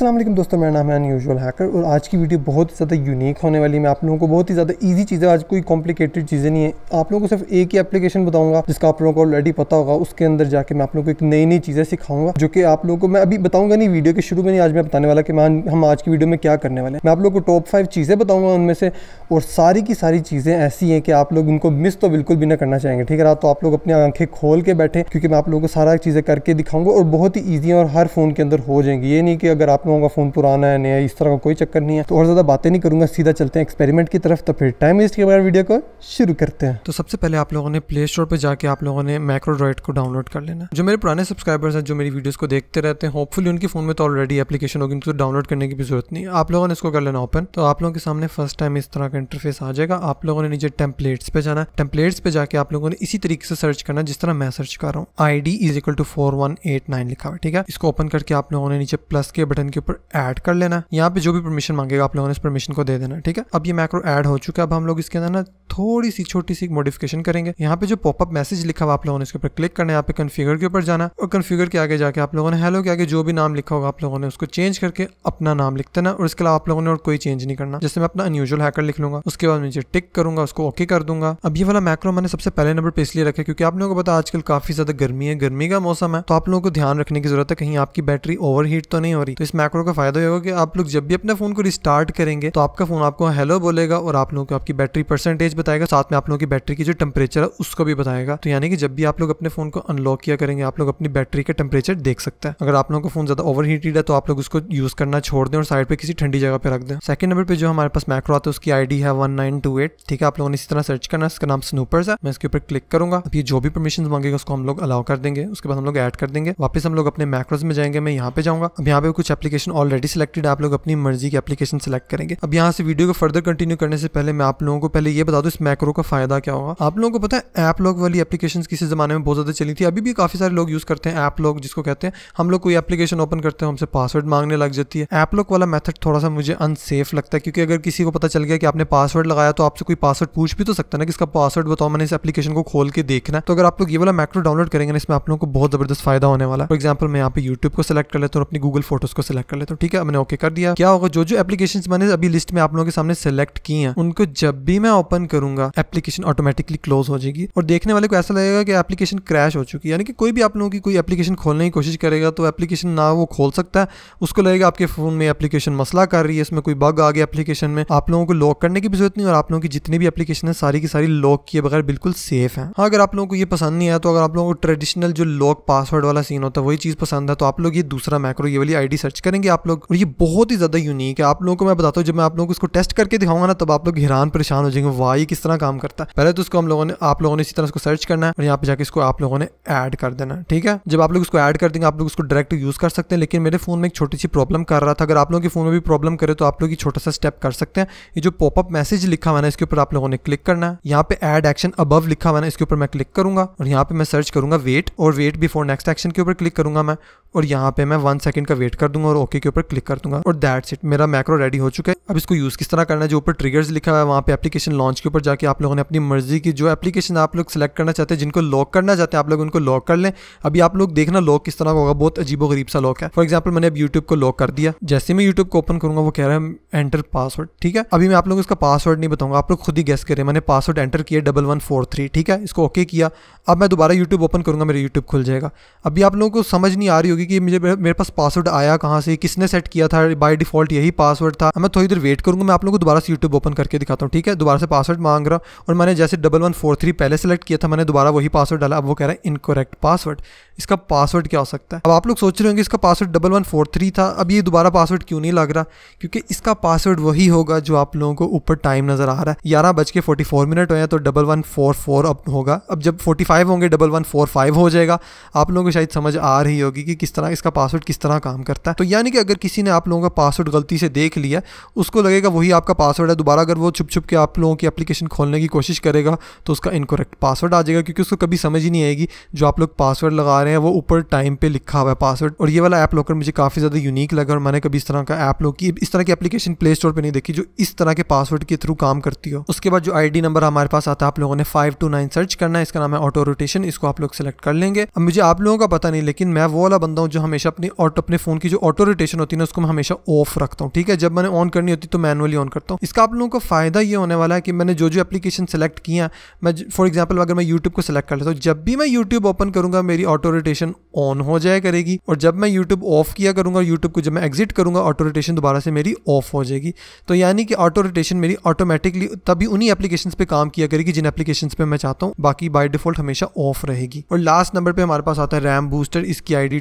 असलम दोस्तों मेरा नाम है अनयूजल हैकर और आज की वीडियो बहुत ही ज़्यादा यूनिक होने वाली है मैं आप लोगों को बहुत ही ज़्यादा इजी है आज कोई कॉम्प्लिकेटेड चीज़ें नहीं है आप लोगों को सिर्फ एक ही एप्लीकेशन बताऊंगा जिसका आप लोगों को ऑलरेडी पता होगा उसके अंदर जाके मैं आप लोगों को एक नई नई चीज़ें सिखाऊंगा जो कि आप लोगों को मैं अभी बताऊंगा नहीं वीडियो के शुरू में नहीं आज मैं बताने वाला कि मैं हम आज की वीडियो में क्या करने वाले हैं मैं आप लोग को टॉप फाइव चीज़ें बताऊँगा उनमें से और सारी की सारी चीज़ें ऐसी हैं कि आप लोग उनको मिस तो बिल्कुल भी ना करना चाहेंगे ठीक है ना तो आप लोग अपनी आंखें खोल के बैठे क्योंकि मैं आप लोगों को सारा चीज़ें करके दिखाऊंगा और बहुत ही ईजी है और हर फ़ोन के अंदर हो जाएंगी ये नहीं कि अगर आप लोगों का फ़ोन पुराना है नया इस तरह का कोई चक्कर नहीं है तो और ज़्यादा बातें नहीं करूँगा सीधा चलते हैं एक्सपेरिमेंट की तरफ तो फिर टाइम वेस्ट के बाद वीडियो को शुरू करते हैं तो सबसे पहले आप लोगों ने प्ले स्टोर पर जाकर आप लोगों ने मैक्रोड्रॉइड को डाउनलोड कर लेना जो मेरे पुराने सब्सक्राइबर्स हैं जो मेरी वीडियोज़ को देखते रहते हैं होपफुली उनके फ़ोन में तो ऑलरेडी एप्लीकेशन होगी उनको डाउनलोड करने की भी जरूरत नहीं आप लोगों ने इसको कर लेना ओपन तो आप लोगों के सामने फर्स्ट टाइम इस तरह का इंटरफेस आ जाएगा आप लोगों ने नीचे टेम्पलेट्स पे जाना टेम्पलेट्स पे जाके आप लोगों ने इसी तरीके से सर्च करना जिस तरह मैं सर्च कर रहा हूँ I D is equal to four one eight nine लिखा हुआ ठीक है इसको ओपन करके आप लोगों ने नीचे प्लस के बटन के के ऊपर ऐड कर लेना यहाँ पे जो भी परमिशन मांगेगा आप लोगों ने इस परमिशन को दे देना ठीक है अब ये मैक्रो ऐड हो चुका है अब हम लोग इसके अंदर ना थोड़ी सी छोटी सी मॉडिफिकेशन करेंगे यहाँ पे जो पॉपअप मैसेज लिखा हुआ आप लोगों ने इसके ऊपर क्लिक करना है यहाँ पे कन्फिगर के ऊपर जाना और कन्फिगर के आगे जाके आप लोगों ने हेलो के आगे जो भी नाम लिखा होगा आप लोगों ने उसको चेंज करके अपना नाम लिख देना और इसके अलावा आप लोगों ने और कोई चेंज नहीं करना जैसे मैं अपना अनयूजल हैकर लिख लूंगा उसके बाद मुझे टिक करूंगा उसको ओके कर दूंगा अब ये वाला मैक्रो मैंने सबसे पहले नंबर पे इसलिए रखा क्योंकि आप लोगों को पता आजकल काफी ज्यादा गर्मी है गर्मी का मौसम है तो आप लोगों को ध्यान रखने की जरूरत है कहीं आपकी बैटरी ओवर तो नहीं हो रही तो इस मैक्रो का फायदा होगा कि आप लोग जब भी अपने फोन को रिस्टार्ट करेंगे तो आपका फोन आपको हेलो बोलेगा और आप लोगों को आपकी बैटरी परसेंटेज बताएगा साथ में आप लोगों की बैटरी की जो टेम्परेचर है उसको भी बताएगा तो यानी कि जब भी आप लोग अपने फोन को अनलॉक किया करेंगे आप लोग अपनी बैटरी का टेम्परेचर देख सकते हैं अगर आप लोगों का फोन ज्यादा ओवर हीटेड है तो आप लोग उसको यूज करना छोड़ दें और साइड पर किसी ठंडी जगह पर रख दें सेकंड नंबर पर जो हमारे पास मैक्रो आता है उसकी आईडी है वन नाइन टू एट ठीक है आप लोगों ने इसी तरह सर्च करना इसका नाम स्नूपर्स है मैं इसके ऊपर क्लिक करूंगा अब ये जो भी परमिशन मांगेगा उसको हम लोग अलाउ कर देंगे उसके बाद हम लोग एड कर देंगे वापस हम लोग अपने मैक्रोज में जाएंगे मैं यहाँ पे जाऊंगा अब यहाँ पे कुछ एप्लीकेशन ऑलरेडी सिलेक्टेड आप लोग अपनी मर्जी की एप्लीकेशन सेलेक्ट करेंगे अब यहाँ से वीडियो को फर्दर कंटिन्यू करने से पहले मैं आप लोगों को पहले ये बता दूँ इस मैक्रो का फायदा क्या होगा आप लोगों को पता है ऐप लॉक वाली एप्लीकेशन किसी जमाने में बहुत ज्यादा चली थी अभी भी काफी सारे लोग यूज करते हैं ऐप लॉक जिसको कहते हैं हम लोग कोई एप्लीकेशन ओपन करते हैं हमसे पासवर्ड मांगने लग जाती है ऐप लॉक वाला मेथड थोड़ा सा मुझे अनसेफ लगता है क्योंकि अगर किसी को पता चल गया कि आपने पासवर्ड लगाया तो आपसे कोई पासवर्ड पूछ भी तो सकता है ना किसका पासवर्ड बताओ मैंने इस एप्लीकेशन को खोल के देखना तो अगर आप लोग ये वाला मैक्रो डाउनलोड करेंगे इसमें आप लोगों को बहुत जबरदस्त फायदा होने वाला फॉर एग्जाम्पल मैं यहाँ पे यूट्यूब को सिलेक्ट कर लेता हूँ अपनी गूगल फोटोज को सिलेक्ट सेलेक्ट कर लेता तो हूँ ठीक है मैंने ओके कर दिया क्या होगा जो जो एप्लीकेशन मैंने अभी लिस्ट में आप लोगों के सामने सेलेक्ट की है उनको जब भी मैं ओपन करूंगा एप्लीकेशन ऑटोमेटिकली क्लोज हो जाएगी और देखने वाले को ऐसा लगेगा कि एप्लीकेशन क्रैश हो चुकी है यानी कि कोई भी आप लोगों की कोई एप्लीकेशन खोलने की कोशिश करेगा तो एप्लीकेशन ना वो खोल सकता है उसको लगेगा आपके फ़ोन में एप्लीकेशन मसला कर रही है इसमें कोई बग आ गया एप्लीकेशन में आप लोगों को लॉक करने की भी जरूरत नहीं और आप लोगों की जितनी भी एप्लीकेशन है सारी की सारी लॉक किए बगैर बिल्कुल सेफ है हाँ अगर आप लोगों को ये पसंद नहीं आया तो अगर आप लोगों को ट्रेडिशनल जो लॉक पासवर्ड वाला सीन होता है वही चीज़ पसंद है तो आप लोग ये दूसरा मैक्रो ये वाली आईडी सर्च कर करेंगे आप लोग और ये बहुत ही ज़्यादा यूनिक है आप लोगों को मैं बताता हूँ जब मैं आप लोगों को इसको टेस्ट करके दिखाऊंगा ना तब आप लोग हैरान परेशान हो जाएंगे वाह ये किस तरह काम करता है पहले तो उसको हम लोगों ने आप लोगों ने इसी तरह उसको सर्च करना है और यहाँ पे जाकर इसको आप लोगों ने एड कर देना है ठीक है जब आप लोग उसको एड कर देंगे आप लोग उसको डायरेक्ट यूज़ कर सकते हैं लेकिन मेरे फ़ोन में एक छोटी सी प्रॉब्लम कर रहा था अगर आप लोगों के फ़ोन में भी प्रॉब्लम करे तो आप लोग ये छोटा सा स्टेप कर सकते हैं ये जो पॉपअप मैसेज लिखा हुआ है इसके ऊपर आप लोगों ने क्लिक करना है यहाँ पे एड एक्शन अबव लिखा हुआ है इसके ऊपर मैं क्लिक करूंगा और यहाँ पे मैं सर्च करूंगा वेट और वेट बिफोर नेक्स्ट एक्शन के ऊपर क्लिक करूंगा मैं और यहाँ पे मैं वन सेकंड का वेट कर दूंगा और ओके के ऊपर क्लिक कर दूंगा और दैट सेट मेरा मैक्रो रेडी हो चुका है अब इसको यूज किस तरह करना है जो ऊपर ट्रिगर्स लिखा हुआ है वहाँ पे एप्लीकेशन लॉन्च के ऊपर जाके आप लोगों ने अपनी मर्जी की जो एप्लीकेशन आप लोग सेलेक्ट करना चाहते हैं जिनको लॉक करना चाहते हैं आप लोग उनको लॉक कर लें अभी आप लोग देखना लॉक किस तरह होगा बहुत अजीबो गरीब सा लॉक है फॉर एग्जाम्पल मैंने अब यूट्यूब को लॉक कर दिया जैसे मैं यूट्यूब को ओपन करूंगा वो कह रहा है एंटर पासवर्ड ठीक है अभी मैं आप लोग इसका पासवर्ड नहीं बताऊंगा आप लोग खुद ही गैस करें मैंने पासवर्ड एंटर किया डबल वन फोर थ्री ठीक है इसको ओके किया अब मैं दोबारा यूट्यूब ओपन करूंगा मेरा यूट्यूब खुल जाएगा अभी आप लोगों को समझ नहीं आ रही होगी कि मुझे मेरे पास पासवर्ड आया कहाँ से से किसने सेट किया था बाय डिफॉल्ट यही पासवर्ड था मैं थोड़ी देर वेट करूंगा मैं आप लोगों को दोबारा से यूट्यूब ओपन करके दिखाता हूँ ठीक है दोबारा से पासवर्ड मांग रहा और मैंने जैसे डबल वन फोर थ्री पहले सेलेक्ट किया था मैंने दोबारा वही पासवर्ड डाला अब वो कह रहा है इनकोरेक्ट पासवर्ड इसका पासवर्ड क्या हो सकता है अब आप लोग सोच रहे होंगे इसका password double one four three था अब ये दोबारा पासवर्ड क्यों नहीं लग रहा क्योंकि इसका पासवर्ड वही होगा जो आप लोगों को ऊपर टाइम नजर आ रहा है ग्यारह बज के फोर्टी फोर मिनट हुए तो डबल वन फोर फोर अब होगा अब जब फोर्टी फाइव होंगे डबल वन फोर फाइव हो जाएगा आप लोगों को शायद समझ आ रही होगी कि किस तरह इसका पासवर्ड किस तरह काम करता है तो या यानी कि अगर किसी ने आप लोगों का पासवर्ड गलती से देख लिया उसको लगेगा वही आपका पासवर्ड है दोबारा अगर वो छुप छुप के आप लोगों की एप्लीकेशन खोलने की कोशिश करेगा तो उसका इनकोरेक्ट पासवर्ड आ जाएगा क्योंकि उसको कभी समझ ही नहीं आएगी जो आप लोग पासवर्ड लगा रहे हैं वो ऊपर टाइम पर लिखा हुआ है पासवर्ड और ये वाला ऐप लोकर मुझे काफ़ी ज़्यादा यूनिक लगा और मैंने कभी इस तरह का ऐप लोग की इस तरह की एप्लीकेशन प्ले स्टोर पर नहीं देखी जो इस तरह के पासवर्ड के थ्रू काम करती हो उसके बाद जो आई नंबर हमारे पास आता है आप लोगों ने फाइव टू नाइन सर्च करना है इसका नाम है ऑटो रोटेशन इसको आप लोग सेलेक्ट कर लेंगे अब मुझे आप लोगों का पता नहीं लेकिन मैं वो वाला बंदा हूँ जो हमेशा अपनी ऑटो अपने फोन की जो ऑटो रोटेशन होती है ना उसको मैं हमेशा ऑफ रखता हूँ ठीक है जब मैंने ऑन करनी होती तो मैनुअली ऑन करता हूँ इसका आप लोगों को फायदा ये होने वाला है कि मैंने जो जो एप्लीकेशन सेलेक्ट किया मैं फॉर एग्जाम्पल अगर मैं यूट्यूब को सिलेक्ट कर लेता हूँ जब भी मैं यूट्यूब ओपन करूंगा मेरी ऑटो रोटेशन ऑन हो जाया करेगी और जब मैं यूट्यूब ऑफ किया करूंगा यूट्यूब को जब मैं एग्जिट करूंगा ऑटो रोटेशन दोबारा से मेरी ऑफ हो जाएगी तो यानी कि ऑटो रोटेशन मेरी ऑटोमेटिकली तभी उन्हीं एप्लीकेशन पर काम किया करेगी जिन एप्लीकेशन पर मैं चाहता हूँ बाकी बाई डिफॉल्ट हमेशा ऑफ रहेगी और लास्ट नंबर पर हमारे पास आता है रैम बूस्टर इसकी आई डी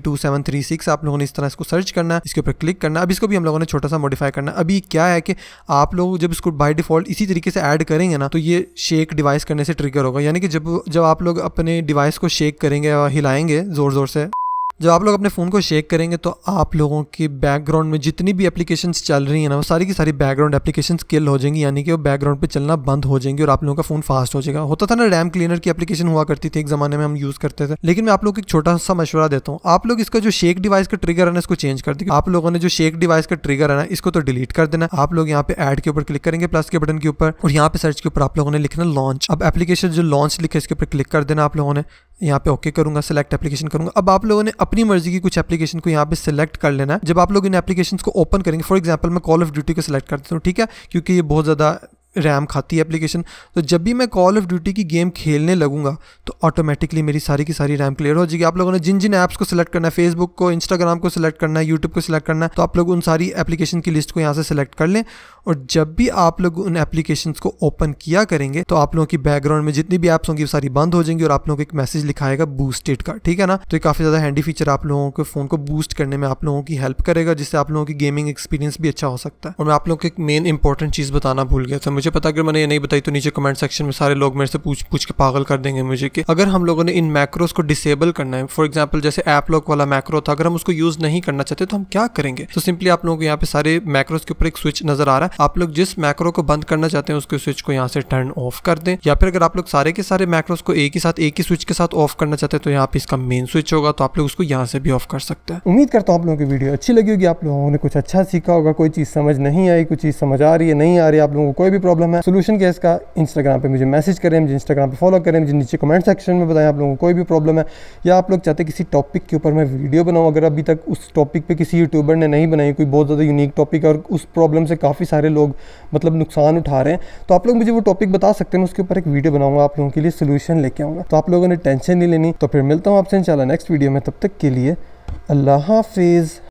आप लोगों ने इस तरह इसको सर्च करना करना इसके ऊपर क्लिक करना अब इसको भी हम लोगों ने छोटा सा मॉडिफाई करना अभी क्या है कि आप लोग जब इसको बाई डिफॉल्ट इसी तरीके से ऐड करेंगे ना तो ये शेक डिवाइस करने से ट्रिगर होगा यानी कि जब जब आप लोग अपने डिवाइस को शेक करेंगे और हिलाएंगे ज़ोर ज़ोर से जब आप लोग अपने फ़ोन को शेक करेंगे तो आप लोगों की बैकग्राउंड में जितनी भी एप्लीकेशंस चल रही हैं ना वो सारी की सारी बैकग्राउंड एप्लीकेशन किल हो जाएंगी यानी कि वो बैकग्राउंड पे चलना बंद हो जाएंगी और आप लोगों का फ़ोन फास्ट हो जाएगा होता था ना रैम क्लीनर की एप्लीकेशन हुआ करती थी एक ज़माने में हम यूज़ करते थे लेकिन मैं आप लोग एक छोटा सा मशवरा देता हूँ आप लोग इसका जो शेक डिवाइस का ट्रिगर है ना इसको चेंज कर देंगे आप लोगों ने जो शेक डिवाइस का ट्रिगर है ना इसको तो डिलीट कर देना आप लोग यहाँ पे एड के ऊपर क्लिक करेंगे प्लस के बटन के ऊपर और यहाँ पे सर्च के ऊपर आप लोगों ने लिखना लॉन्च अब एप्लीकेशन जो लॉन्च लिखे इसके ऊपर क्लिक कर देना आप लोगों ने यहाँ पे ओके करूंगा सेलेक्ट एप्लीकेशन करूँगा अब आप लोगों ने अपनी मर्जी की कुछ एप्लीकेशन को यहाँ पे सिलेक्ट कर लेना है जब आप लोग इन एप्लीकेशन को ओपन करेंगे फॉर एग्जाम्पल मैं कॉल ऑफ ड्यूटी को सिलेक्ट करता हूँ ठीक है क्योंकि ये बहुत ज़्यादा रैम खाती है एप्लीकेशन तो जब भी मैं कॉल ऑफ ड्यूटी की गेम खेलने लगूंगा तो ऑटोमेटिकली मेरी सारी की सारी रैम क्लियर हो जाएगी आप लोगों ने जिन जिन ऐप्स को सिलेक्ट करना है फेसबुक को इंस्टाग्राम को सिलेक्ट करना है यूट्यूब को सिलेक्ट करना है तो आप लोग उन सारी एप्लीकेशन की लिस्ट को यहाँ से सिलेक्ट कर लें और जब भी आप लोग उन एप्लीकेशन को ओपन किया करेंगे तो आप लोगों की बैकग्राउंड में जितनी भी ऐप्स होंगी वो सारी बंद हो जाएंगी और आप लोगों को एक मैसेज लिखाएगा बूस्टेड का ठीक है ना तो ये काफ़ी ज़्यादा हैंडी फीचर आप लोगों के फ़ोन को बूस्ट करने में आप लोगों की हेल्प करेगा जिससे आप लोगों की गेमिंग एक्सपीरियंस भी अच्छा हो सकता है और मैं आप लोगों को एक मेन इंपॉर्टेंट चीज़ बताना भूल गया था मुझे पता अगर मैंने ये नहीं बताई तो नीचे कमेंट सेक्शन में सारे लोग मेरे से पूछ पूछ के पागल कर देंगे मुझे कि अगर हम लोगों ने इन मैक्रोस को डिसेबल करना है फॉर एग्जाम्पल जैसे ऐप लॉक वाला मैक्रो था अगर हम उसको यूज नहीं करना चाहते तो हम क्या करेंगे तो सिंपली आप लोगों को यहाँ पे सारे मैक्रोस के ऊपर एक स्विच नजर आ रहा है आप लोग जिस मैक्रो को बंद करना चाहते हैं उसके स्विच को यहाँ से टर्न ऑफ कर दें या फिर अगर आप लोग सारे के सारे मैक्रोस को एक ही साथ एक ही स्विच के साथ ऑफ करना चाहते हैं तो यहाँ पे इसका मेन स्विच होगा तो आप लोग उसको यहाँ से भी ऑफ कर सकते हैं उम्मीद करता हूँ आप लोगों की वीडियो अच्छी लगी होगी आप लोगों ने कुछ अच्छा सीखा होगा कोई चीज़ समझ नहीं आई कुछ चीज़ समझ आ रही है नहीं आ रही आप लोगों को कोई भी प्रॉब्लम है सोल्यूशन क्या इसका इंस्टाग्राम पर मुझे मैसेज करें मुझे इंस्टाग्राम पर फॉलो करें मुझे नीचे कमेंट सेक्शन में बताएं आप लोगों को कोई भी प्रॉब्लम है या आप लोग चाहते किसी टॉपिक के ऊपर मैं वीडियो बनाऊँ अगर अभी तक उस टॉपिक पर किसी यूट्यूबर ने नहीं बनाई कोई बहुत ज़्यादा यूनिक टॉपिक और उस प्रॉब्लम से काफ़ी सारे लोग मतलब नुकसान उठा रहे हैं तो आप लोग मुझे वो टॉपिक बता सकते हैं उसके ऊपर एक वीडियो बनाऊंगा आप लोगों के लिए सोल्यूशन लेके आऊँगा तो आप लोगों ने टेंशन नहीं लेनी तो फिर मिलता हूँ आपसे इन नेक्स्ट वीडियो में तब तक के लिए अल्लाह हाफिज़